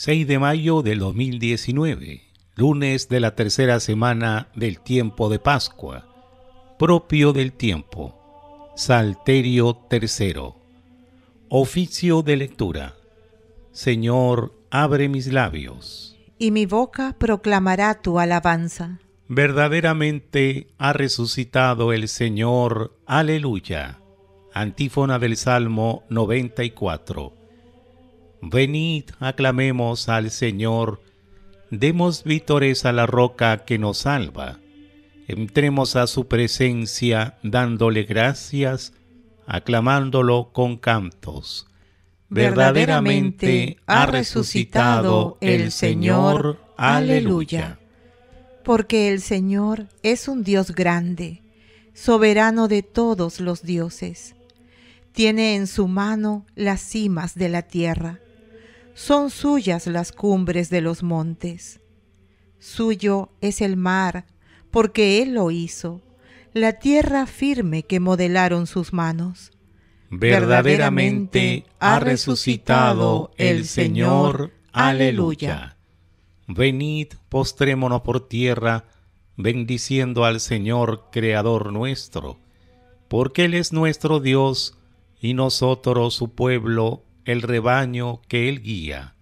6 de mayo del 2019, lunes de la tercera semana del tiempo de Pascua, propio del tiempo, Salterio tercero. Oficio de lectura. Señor, abre mis labios. Y mi boca proclamará tu alabanza. Verdaderamente ha resucitado el Señor. Aleluya. Antífona del Salmo 94. Venid, aclamemos al Señor, demos vítores a la roca que nos salva. Entremos a su presencia dándole gracias, aclamándolo con cantos. Verdaderamente ha resucitado el Señor. Aleluya. Porque el Señor es un Dios grande, soberano de todos los dioses. Tiene en su mano las cimas de la tierra son suyas las cumbres de los montes. Suyo es el mar, porque Él lo hizo, la tierra firme que modelaron sus manos. Verdaderamente ha resucitado el Señor. Aleluya. Venid, postrémonos por tierra, bendiciendo al Señor, Creador nuestro, porque Él es nuestro Dios y nosotros su pueblo el rebaño que él guía.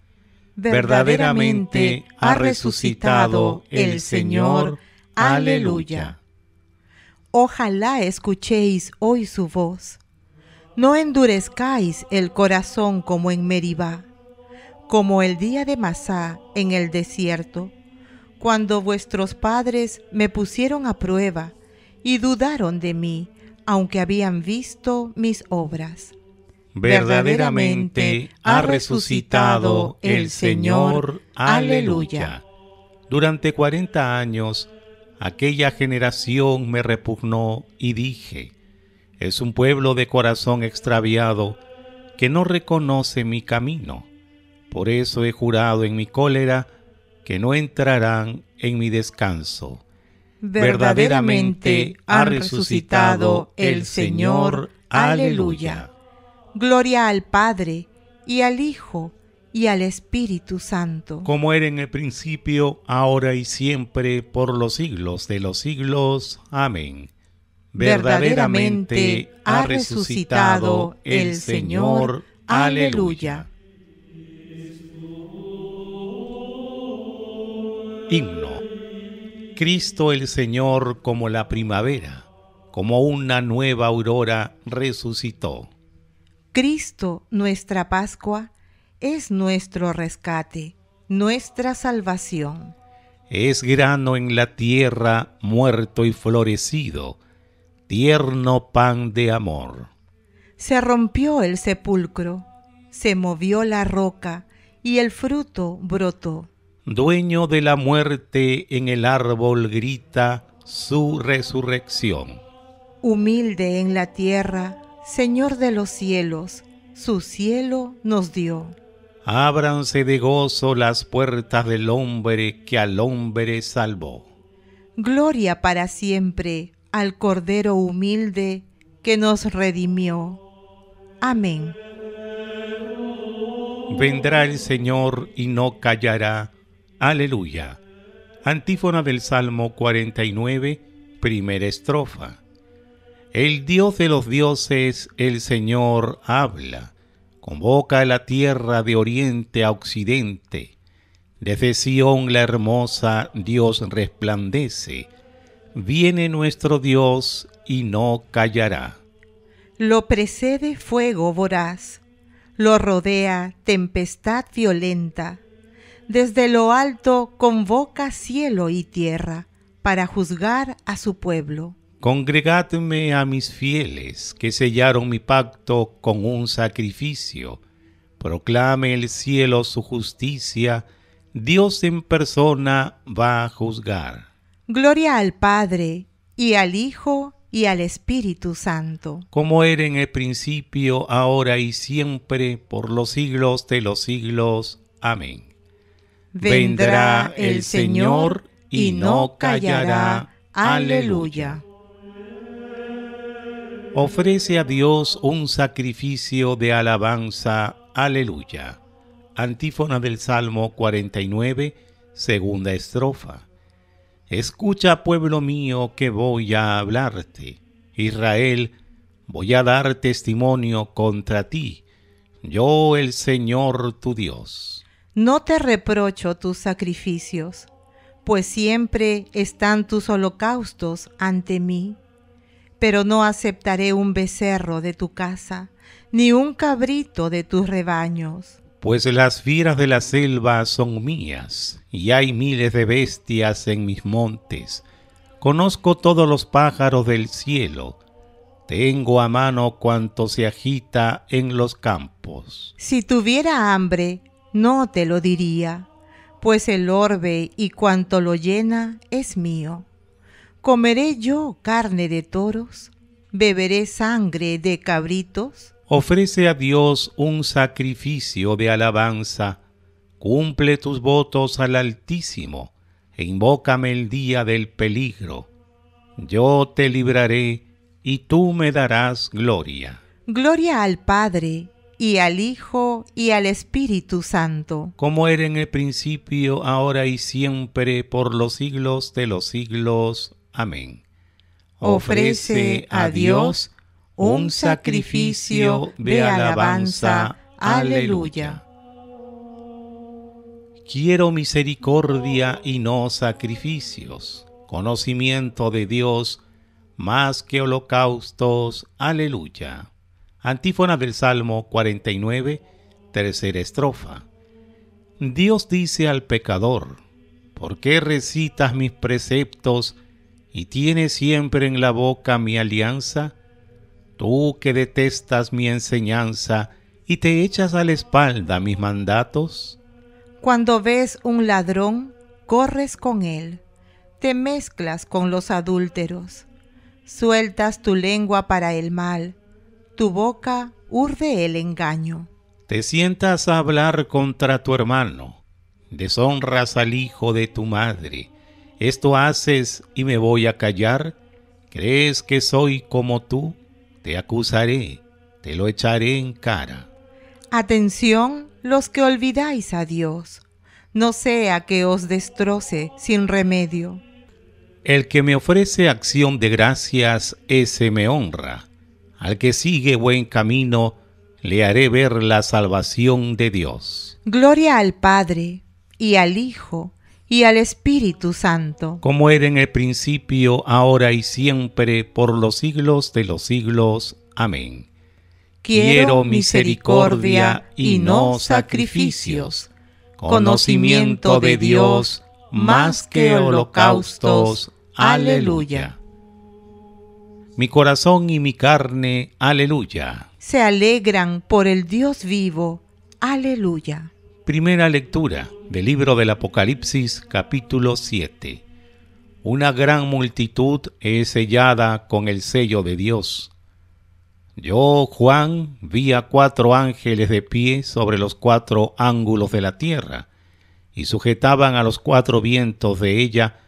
Verdaderamente ha resucitado el Señor. Aleluya. Ojalá escuchéis hoy su voz. No endurezcáis el corazón como en Meribá, como el día de Masá en el desierto, cuando vuestros padres me pusieron a prueba y dudaron de mí, aunque habían visto mis obras verdaderamente ha resucitado el Señor. Aleluya. Durante cuarenta años, aquella generación me repugnó y dije, es un pueblo de corazón extraviado que no reconoce mi camino. Por eso he jurado en mi cólera que no entrarán en mi descanso. Verdaderamente ha resucitado el Señor. Aleluya. Gloria al Padre, y al Hijo, y al Espíritu Santo. Como era en el principio, ahora y siempre, por los siglos de los siglos. Amén. Verdaderamente ha resucitado el Señor. Aleluya. Himno. Cristo el Señor como la primavera, como una nueva aurora resucitó. Cristo, nuestra Pascua, es nuestro rescate, nuestra salvación. Es grano en la tierra muerto y florecido, tierno pan de amor. Se rompió el sepulcro, se movió la roca y el fruto brotó. Dueño de la muerte en el árbol grita su resurrección. Humilde en la tierra, Señor de los cielos, su cielo nos dio. Ábranse de gozo las puertas del hombre que al hombre salvó. Gloria para siempre al Cordero humilde que nos redimió. Amén. Vendrá el Señor y no callará. Aleluya. Antífona del Salmo 49, primera estrofa. El Dios de los dioses, el Señor, habla, convoca a la tierra de oriente a occidente. Desde Sion, la hermosa Dios resplandece. Viene nuestro Dios y no callará. Lo precede fuego voraz, lo rodea tempestad violenta. Desde lo alto convoca cielo y tierra para juzgar a su pueblo. Congregadme a mis fieles que sellaron mi pacto con un sacrificio. Proclame el cielo su justicia. Dios en persona va a juzgar. Gloria al Padre, y al Hijo, y al Espíritu Santo. Como era en el principio, ahora y siempre, por los siglos de los siglos. Amén. Vendrá el Señor y no callará. Aleluya ofrece a Dios un sacrificio de alabanza. Aleluya. Antífona del Salmo 49, segunda estrofa. Escucha, pueblo mío, que voy a hablarte. Israel, voy a dar testimonio contra ti. Yo, el Señor tu Dios. No te reprocho tus sacrificios, pues siempre están tus holocaustos ante mí pero no aceptaré un becerro de tu casa, ni un cabrito de tus rebaños. Pues las fieras de la selva son mías, y hay miles de bestias en mis montes. Conozco todos los pájaros del cielo, tengo a mano cuanto se agita en los campos. Si tuviera hambre, no te lo diría, pues el orbe y cuanto lo llena es mío. ¿Comeré yo carne de toros? ¿Beberé sangre de cabritos? Ofrece a Dios un sacrificio de alabanza. Cumple tus votos al Altísimo e invócame el día del peligro. Yo te libraré y tú me darás gloria. Gloria al Padre y al Hijo y al Espíritu Santo. Como era en el principio, ahora y siempre, por los siglos de los siglos. Amén. Ofrece a Dios un sacrificio de alabanza. Aleluya. Quiero misericordia y no sacrificios, conocimiento de Dios más que holocaustos. Aleluya. Antífona del Salmo 49, tercera estrofa. Dios dice al pecador, ¿por qué recitas mis preceptos y tienes siempre en la boca mi alianza? Tú que detestas mi enseñanza y te echas a la espalda mis mandatos. Cuando ves un ladrón, corres con él, te mezclas con los adúlteros, sueltas tu lengua para el mal, tu boca urde el engaño. Te sientas a hablar contra tu hermano, deshonras al hijo de tu madre, esto haces y me voy a callar. ¿Crees que soy como tú? Te acusaré, te lo echaré en cara. Atención los que olvidáis a Dios, no sea que os destroce sin remedio. El que me ofrece acción de gracias, ese me honra. Al que sigue buen camino, le haré ver la salvación de Dios. Gloria al Padre y al Hijo y al Espíritu Santo. Como era en el principio, ahora y siempre, por los siglos de los siglos. Amén. Quiero misericordia y no sacrificios, conocimiento de Dios más que holocaustos. Aleluya. Mi corazón y mi carne, aleluya. Se alegran por el Dios vivo. Aleluya. Primera lectura del libro del Apocalipsis capítulo 7. Una gran multitud es sellada con el sello de Dios. Yo, Juan, vi a cuatro ángeles de pie sobre los cuatro ángulos de la tierra, y sujetaban a los cuatro vientos de ella,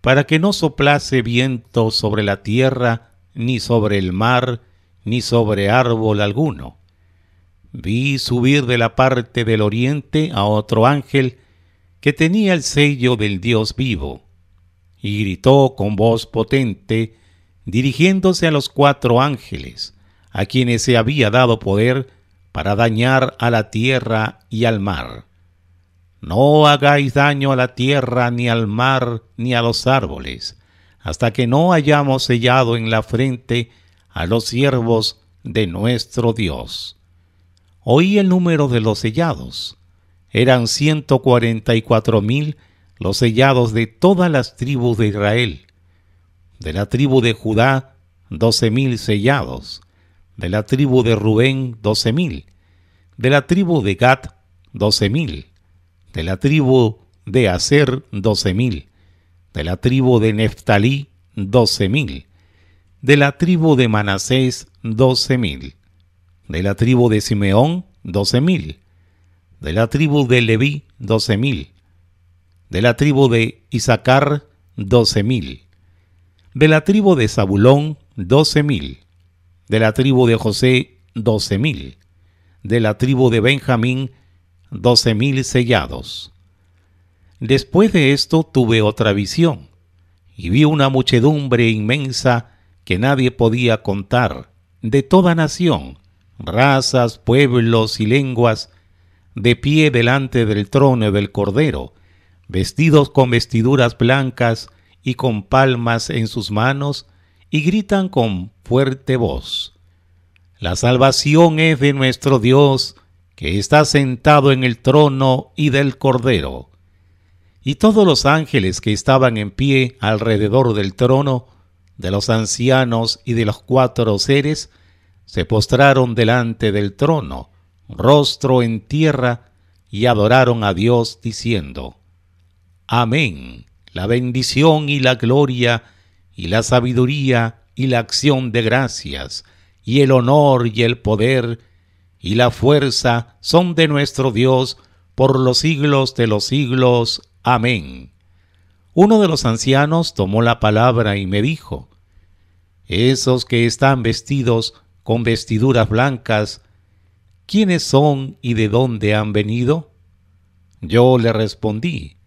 para que no soplase viento sobre la tierra, ni sobre el mar, ni sobre árbol alguno vi subir de la parte del oriente a otro ángel que tenía el sello del Dios vivo, y gritó con voz potente, dirigiéndose a los cuatro ángeles, a quienes se había dado poder para dañar a la tierra y al mar. No hagáis daño a la tierra, ni al mar, ni a los árboles, hasta que no hayamos sellado en la frente a los siervos de nuestro Dios. Oí el número de los sellados. Eran cuatro mil los sellados de todas las tribus de Israel. De la tribu de Judá, doce mil sellados. De la tribu de Rubén, doce mil. De la tribu de Gad, doce mil. De la tribu de Aser, doce mil. De la tribu de Neftalí, doce mil. De la tribu de Manasés, doce mil de la tribu de Simeón, 12.000, de la tribu de Leví, 12.000, de la tribu de Isaacar, 12.000, de la tribu de Zabulón, 12.000, de la tribu de José, 12.000, de la tribu de Benjamín, 12.000 sellados. Después de esto tuve otra visión, y vi una muchedumbre inmensa que nadie podía contar, de toda nación, razas, pueblos y lenguas, de pie delante del trono del Cordero, vestidos con vestiduras blancas y con palmas en sus manos, y gritan con fuerte voz. La salvación es de nuestro Dios, que está sentado en el trono y del Cordero. Y todos los ángeles que estaban en pie alrededor del trono, de los ancianos y de los cuatro seres, se postraron delante del trono, rostro en tierra, y adoraron a Dios diciendo, Amén, la bendición y la gloria, y la sabiduría y la acción de gracias, y el honor y el poder, y la fuerza son de nuestro Dios por los siglos de los siglos. Amén. Uno de los ancianos tomó la palabra y me dijo, Esos que están vestidos con vestiduras blancas, ¿quiénes son y de dónde han venido? Yo le respondí,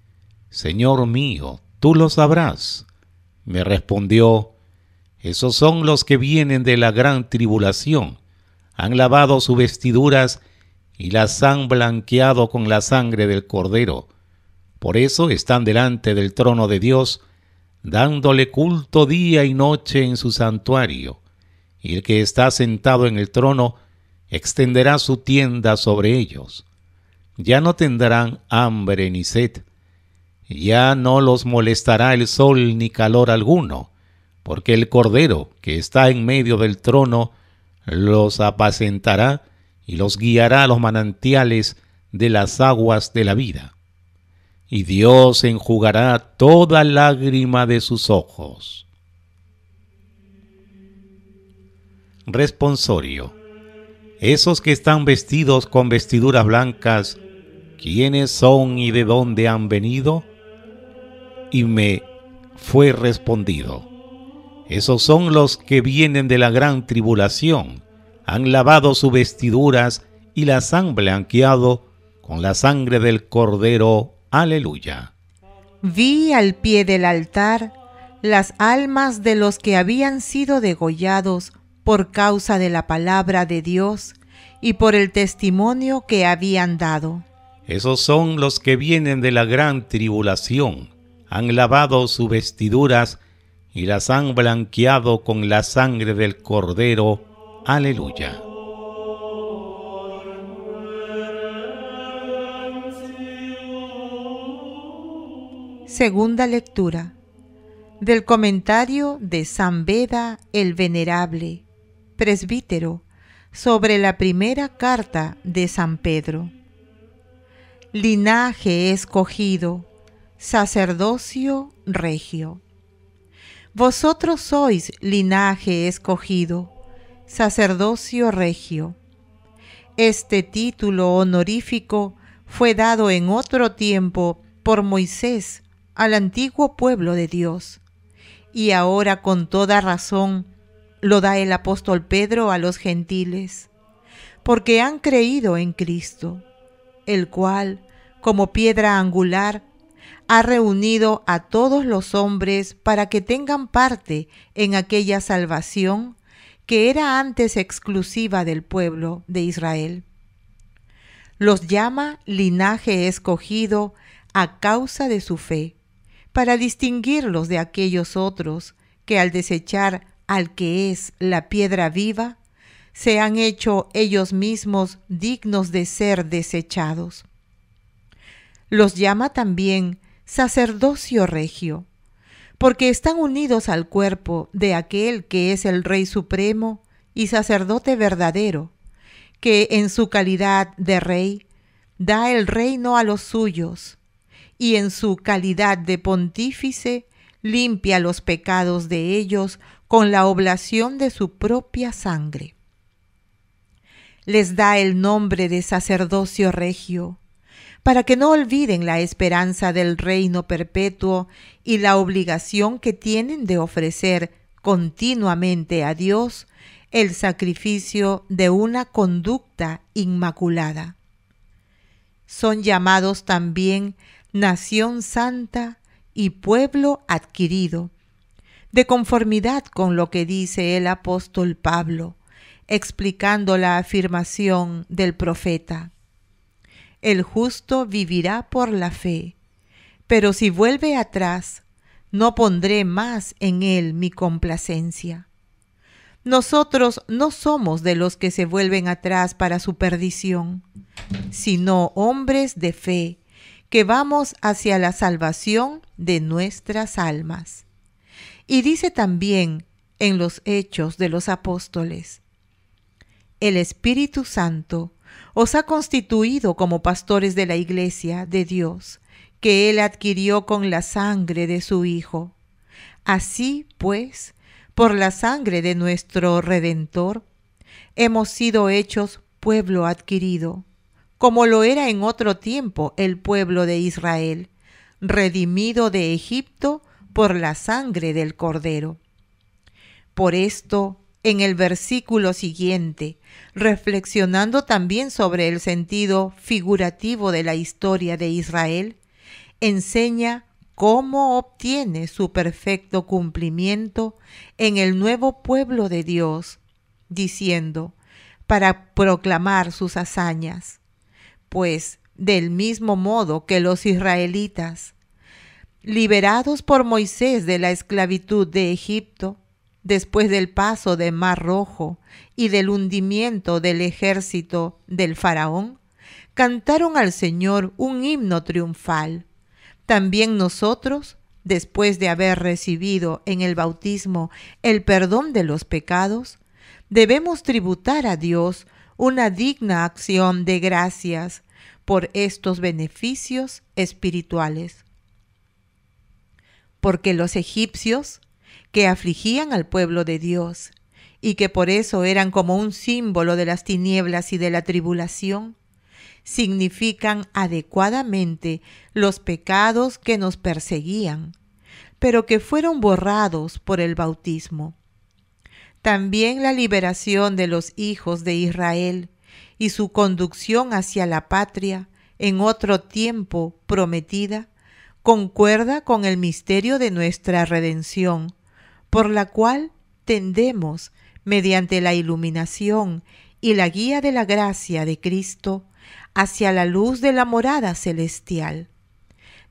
Señor mío, tú lo sabrás. Me respondió, Esos son los que vienen de la gran tribulación, han lavado sus vestiduras y las han blanqueado con la sangre del cordero. Por eso están delante del trono de Dios, dándole culto día y noche en su santuario y el que está sentado en el trono extenderá su tienda sobre ellos. Ya no tendrán hambre ni sed, ya no los molestará el sol ni calor alguno, porque el Cordero que está en medio del trono los apacentará y los guiará a los manantiales de las aguas de la vida. Y Dios enjugará toda lágrima de sus ojos Responsorio. Esos que están vestidos con vestiduras blancas, ¿quiénes son y de dónde han venido? Y me fue respondido, esos son los que vienen de la gran tribulación, han lavado sus vestiduras y las han blanqueado con la sangre del cordero. Aleluya. Vi al pie del altar las almas de los que habían sido degollados por causa de la palabra de Dios y por el testimonio que habían dado. Esos son los que vienen de la gran tribulación, han lavado sus vestiduras y las han blanqueado con la sangre del Cordero. Aleluya. Segunda lectura del comentario de San Beda el Venerable presbítero, sobre la primera carta de San Pedro. Linaje escogido, sacerdocio regio. Vosotros sois linaje escogido, sacerdocio regio. Este título honorífico fue dado en otro tiempo por Moisés al antiguo pueblo de Dios, y ahora con toda razón lo da el apóstol Pedro a los gentiles, porque han creído en Cristo, el cual, como piedra angular, ha reunido a todos los hombres para que tengan parte en aquella salvación que era antes exclusiva del pueblo de Israel. Los llama linaje escogido a causa de su fe, para distinguirlos de aquellos otros que al desechar al que es la piedra viva, se han hecho ellos mismos dignos de ser desechados. Los llama también sacerdocio regio, porque están unidos al cuerpo de aquel que es el Rey Supremo y sacerdote verdadero, que en su calidad de Rey da el reino a los suyos, y en su calidad de pontífice limpia los pecados de ellos con la oblación de su propia sangre. Les da el nombre de sacerdocio regio, para que no olviden la esperanza del reino perpetuo y la obligación que tienen de ofrecer continuamente a Dios el sacrificio de una conducta inmaculada. Son llamados también nación santa y pueblo adquirido, de conformidad con lo que dice el apóstol Pablo, explicando la afirmación del profeta. El justo vivirá por la fe, pero si vuelve atrás, no pondré más en él mi complacencia. Nosotros no somos de los que se vuelven atrás para su perdición, sino hombres de fe que vamos hacia la salvación de nuestras almas. Y dice también en los Hechos de los Apóstoles, el Espíritu Santo os ha constituido como pastores de la Iglesia de Dios, que Él adquirió con la sangre de su Hijo. Así pues, por la sangre de nuestro Redentor, hemos sido hechos pueblo adquirido como lo era en otro tiempo el pueblo de Israel, redimido de Egipto por la sangre del Cordero. Por esto, en el versículo siguiente, reflexionando también sobre el sentido figurativo de la historia de Israel, enseña cómo obtiene su perfecto cumplimiento en el nuevo pueblo de Dios, diciendo, para proclamar sus hazañas pues del mismo modo que los israelitas, liberados por Moisés de la esclavitud de Egipto, después del paso del Mar Rojo y del hundimiento del ejército del faraón, cantaron al Señor un himno triunfal. También nosotros, después de haber recibido en el bautismo el perdón de los pecados, debemos tributar a Dios una digna acción de gracias por estos beneficios espirituales. Porque los egipcios, que afligían al pueblo de Dios, y que por eso eran como un símbolo de las tinieblas y de la tribulación, significan adecuadamente los pecados que nos perseguían, pero que fueron borrados por el bautismo también la liberación de los hijos de Israel y su conducción hacia la patria en otro tiempo prometida, concuerda con el misterio de nuestra redención, por la cual tendemos, mediante la iluminación y la guía de la gracia de Cristo, hacia la luz de la morada celestial.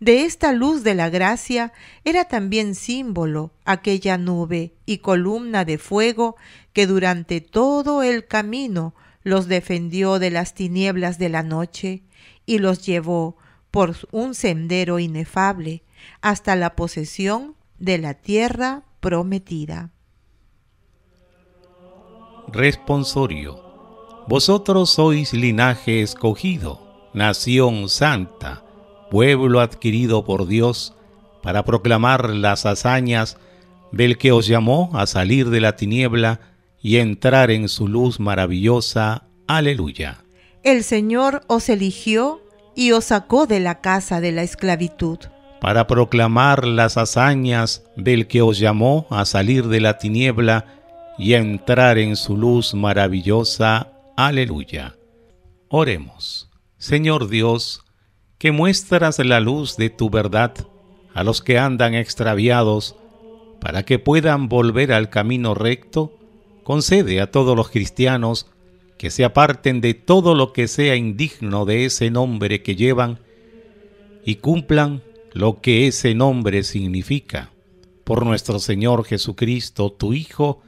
De esta luz de la gracia era también símbolo aquella nube y columna de fuego que durante todo el camino los defendió de las tinieblas de la noche y los llevó por un sendero inefable hasta la posesión de la tierra prometida. Responsorio. Vosotros sois linaje escogido, nación santa pueblo adquirido por Dios para proclamar las hazañas del que os llamó a salir de la tiniebla y entrar en su luz maravillosa. Aleluya. El Señor os eligió y os sacó de la casa de la esclavitud. Para proclamar las hazañas del que os llamó a salir de la tiniebla y entrar en su luz maravillosa. Aleluya. Oremos. Señor Dios, que muestras la luz de tu verdad a los que andan extraviados, para que puedan volver al camino recto, concede a todos los cristianos que se aparten de todo lo que sea indigno de ese nombre que llevan y cumplan lo que ese nombre significa. Por nuestro Señor Jesucristo, tu Hijo,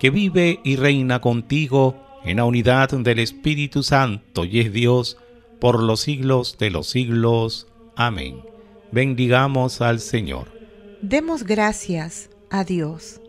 que vive y reina contigo en la unidad del Espíritu Santo y es Dios, por los siglos de los siglos. Amén. Bendigamos al Señor. Demos gracias a Dios.